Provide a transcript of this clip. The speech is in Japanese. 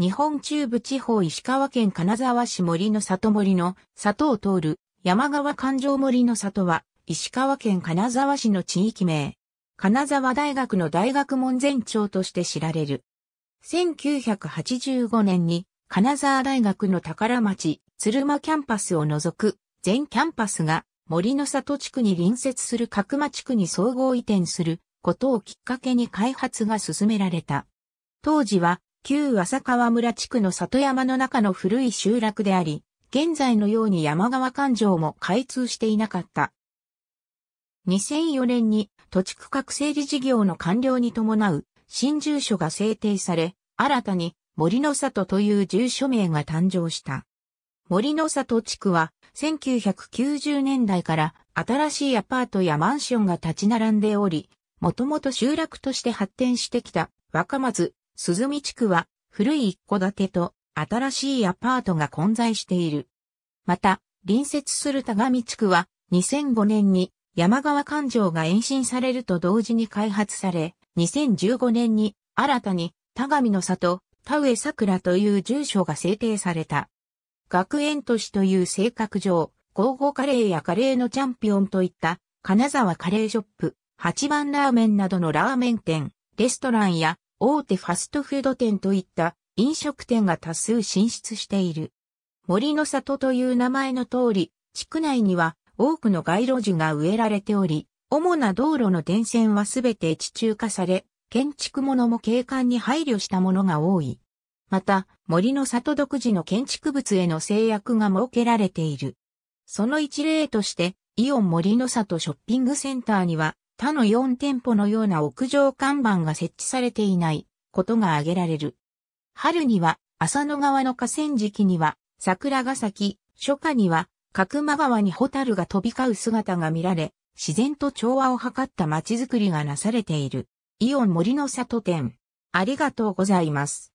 日本中部地方石川県金沢市森の里森の里を通る山川環状森の里は石川県金沢市の地域名。金沢大学の大学門前町として知られる。1985年に金沢大学の宝町鶴間キャンパスを除く全キャンパスが森の里地区に隣接する角間地区に総合移転することをきっかけに開発が進められた。当時は旧浅川村地区の里山の中の古い集落であり、現在のように山川環状も開通していなかった。2004年に土地区画整理事業の完了に伴う新住所が制定され、新たに森の里という住所名が誕生した。森の里地区は1990年代から新しいアパートやマンションが立ち並んでおり、もともと集落として発展してきた若松、鈴見地区は古い一戸建てと新しいアパートが混在している。また、隣接する田上地区は2005年に山川環状が延伸されると同時に開発され、2015年に新たに田上の里、田植桜という住所が制定された。学園都市という性格上、午後カレーやカレーのチャンピオンといった金沢カレーショップ、八番ラーメンなどのラーメン店、レストランや大手ファストフード店といった飲食店が多数進出している。森の里という名前の通り、地区内には多くの街路樹が植えられており、主な道路の電線はすべて地中化され、建築物も景観に配慮したものが多い。また、森の里独自の建築物への制約が設けられている。その一例として、イオン森の里ショッピングセンターには、他の4店舗のような屋上看板が設置されていないことが挙げられる。春には浅野川の河川敷には桜が咲き、初夏には角間川にホタルが飛び交う姿が見られ、自然と調和を図った街づくりがなされている。イオン森の里店。ありがとうございます。